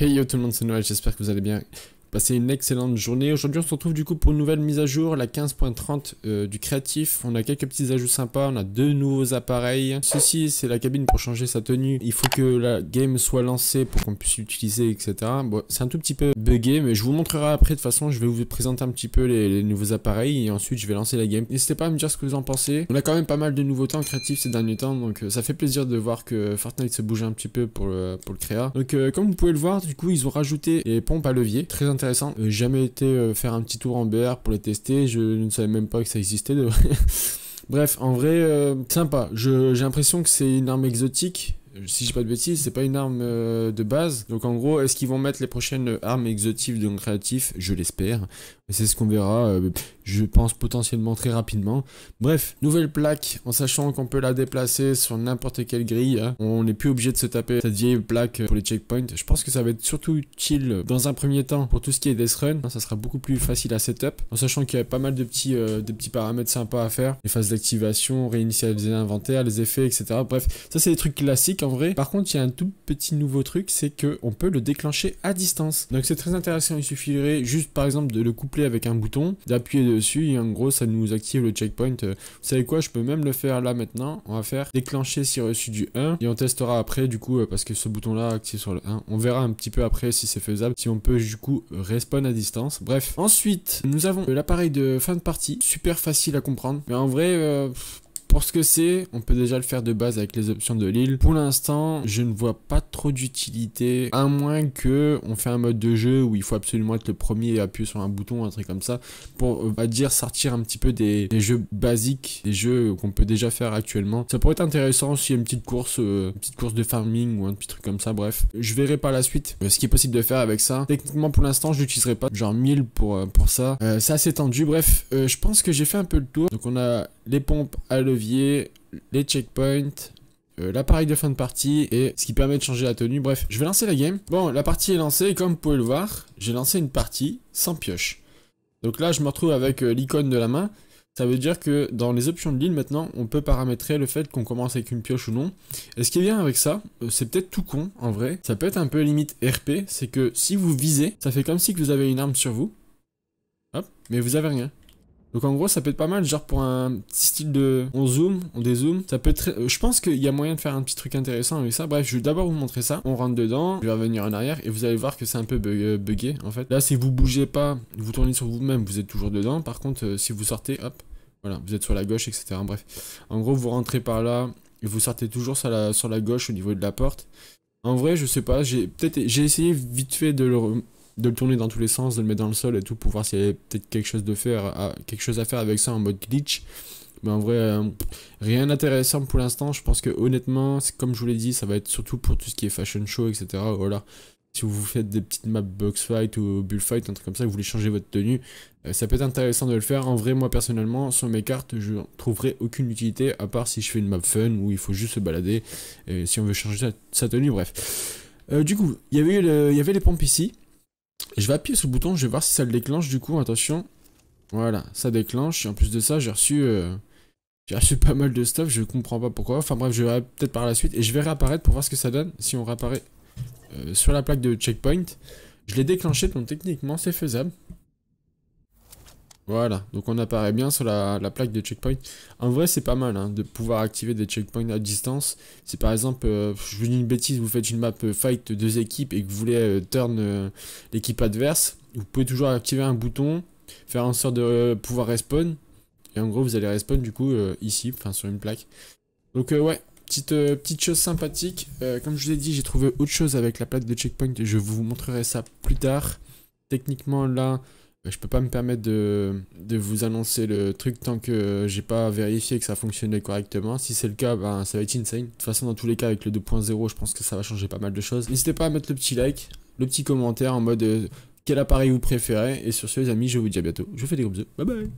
Hey yo tout le monde, c'est Noël, j'espère que vous allez bien. Passez une excellente journée. Aujourd'hui, on se retrouve du coup pour une nouvelle mise à jour, la 15.30 euh, du créatif. On a quelques petits ajouts sympas, on a deux nouveaux appareils. Ceci, c'est la cabine pour changer sa tenue. Il faut que la game soit lancée pour qu'on puisse l'utiliser, etc. Bon, c'est un tout petit peu buggé, mais je vous montrerai après. De toute façon, je vais vous présenter un petit peu les, nouveaux appareils et ensuite je vais lancer la game. N'hésitez pas à me dire ce que vous en pensez. On a quand même pas mal de nouveautés en créatif ces derniers temps, donc euh, ça fait plaisir de voir que Fortnite se bouge un petit peu pour le, pour le créa. Donc, euh, comme vous pouvez le voir, du coup, ils ont rajouté les pompes à levier. Très intéressant j'ai jamais été euh, faire un petit tour en BR pour les tester. Je ne savais même pas que ça existait. Bref, en vrai, euh, sympa. J'ai l'impression que c'est une arme exotique si j'ai pas de bêtises, c'est pas une arme euh, de base. Donc en gros, est-ce qu'ils vont mettre les prochaines armes exotiques donc créatif Je l'espère. C'est ce qu'on verra, euh, je pense potentiellement très rapidement. Bref, nouvelle plaque, en sachant qu'on peut la déplacer sur n'importe quelle grille. Hein. On n'est plus obligé de se taper cette vieille plaque pour les checkpoints. Je pense que ça va être surtout utile dans un premier temps pour tout ce qui est death run. ça sera beaucoup plus facile à setup, en sachant qu'il y a pas mal de petits, euh, petits paramètres sympas à faire. Les phases d'activation, réinitialiser l'inventaire, les effets, etc. Bref, ça c'est des trucs classiques. Par contre, il y a un tout petit nouveau truc, c'est que on peut le déclencher à distance. Donc c'est très intéressant, il suffirait juste par exemple de le coupler avec un bouton, d'appuyer dessus et en gros ça nous active le checkpoint. Euh, vous savez quoi, je peux même le faire là maintenant. On va faire déclencher si reçu du 1 et on testera après du coup euh, parce que ce bouton là actif sur le 1. On verra un petit peu après si c'est faisable, si on peut du coup respawn à distance. Bref, ensuite nous avons euh, l'appareil de fin de partie, super facile à comprendre, mais en vrai... Pour ce que c'est, on peut déjà le faire de base avec les options de l'île. Pour l'instant, je ne vois pas trop d'utilité, à moins que on fait un mode de jeu où il faut absolument être le premier et appuyer sur un bouton, un truc comme ça, pour, on va dire, sortir un petit peu des, jeux basiques, des jeux qu'on peut déjà faire actuellement. Ça pourrait être intéressant aussi une petite course, euh, une petite course de farming ou un petit truc comme ça, bref. Je verrai par la suite euh, ce qui est possible de faire avec ça. Techniquement, pour l'instant, je n'utiliserai pas, genre 1000 pour, euh, pour ça. c'est assez tendu, bref. je pense que j'ai fait un peu le tour. Donc on a les pompes à levier les checkpoints, euh, l'appareil de fin de partie et ce qui permet de changer la tenue. Bref, je vais lancer la game. Bon, la partie est lancée comme vous pouvez le voir, j'ai lancé une partie sans pioche. Donc là, je me retrouve avec euh, l'icône de la main. Ça veut dire que dans les options de l'île maintenant, on peut paramétrer le fait qu'on commence avec une pioche ou non. Et ce qui est bien avec ça, euh, c'est peut-être tout con, en vrai. Ça peut être un peu limite RP, c'est que si vous visez, ça fait comme si vous avez une arme sur vous. Hop, mais vous avez rien. Donc en gros, ça peut être pas mal, genre pour un petit style de... On zoom, on dézoom, ça peut être... Euh, je pense qu'il y a moyen de faire un petit truc intéressant avec ça. Bref, je vais d'abord vous montrer ça. On rentre dedans, je vais revenir en arrière et vous allez voir que c'est un peu bugué euh, en fait. Là, si vous bougez pas, vous tournez sur vous-même, vous êtes toujours dedans. Par contre, euh, si vous sortez, hop, voilà, vous êtes sur la gauche, etc. Bref, en gros, vous rentrez par là et vous sortez toujours sur la, sur la gauche au niveau de la porte. En vrai, je sais pas, j'ai peut-être j'ai essayé vite fait de le de le tourner dans tous les sens, de le mettre dans le sol et tout pour voir s'il y avait peut-être quelque chose de faire, à, quelque chose à faire avec ça en mode glitch. Mais en vrai, euh, rien d'intéressant pour l'instant. Je pense que honnêtement, comme je vous l'ai dit, ça va être surtout pour tout ce qui est fashion show, etc. Voilà. Si vous faites des petites maps box fight ou bull fight, un truc comme ça, vous voulez changer votre tenue, euh, ça peut être intéressant de le faire. En vrai, moi personnellement, sur mes cartes, je trouverai aucune utilité à part si je fais une map fun où il faut juste se balader et si on veut changer sa, tenue, bref. Euh, du coup, il y avait les pompes ici. Je vais appuyer sur le bouton, je vais voir si ça le déclenche du coup, attention. Voilà, ça déclenche. Et en plus de ça, j'ai reçu, euh, reçu pas mal de stuff, je comprends pas pourquoi. Enfin bref, je vais peut-être par la suite. Et je vais réapparaître pour voir ce que ça donne si on réapparaît euh, sur la plaque de checkpoint. Je l'ai déclenché, donc techniquement c'est faisable. Voilà, donc on apparaît bien sur la, plaque de checkpoint. En vrai, c'est pas mal hein, de pouvoir activer des checkpoints à distance. Si par exemple, euh, je vous dis une bêtise, vous faites une map euh, fight deux équipes et que vous voulez euh, turn l'équipe adverse, vous pouvez toujours activer un bouton, faire en sorte de pouvoir respawn. Et en gros, vous allez respawn du coup ici, enfin sur une plaque. Donc ouais, petite, petite chose sympathique. comme je vous ai dit, j'ai trouvé autre chose avec la plaque de checkpoint. Je vous montrerai ça plus tard. Techniquement là... Je peux pas me permettre de, vous annoncer le truc tant que j'ai pas vérifié que ça fonctionnait correctement. Si c'est le cas, ben, ça va être insane. De toute façon, dans tous les cas, avec le 2.0, je pense que ça va changer pas mal de choses. N'hésitez pas à mettre le petit like, le petit commentaire en mode euh, quel appareil vous préférez. Et sur ce, les amis, je vous dis à bientôt. Je vous fais des gros bisous. Bye bye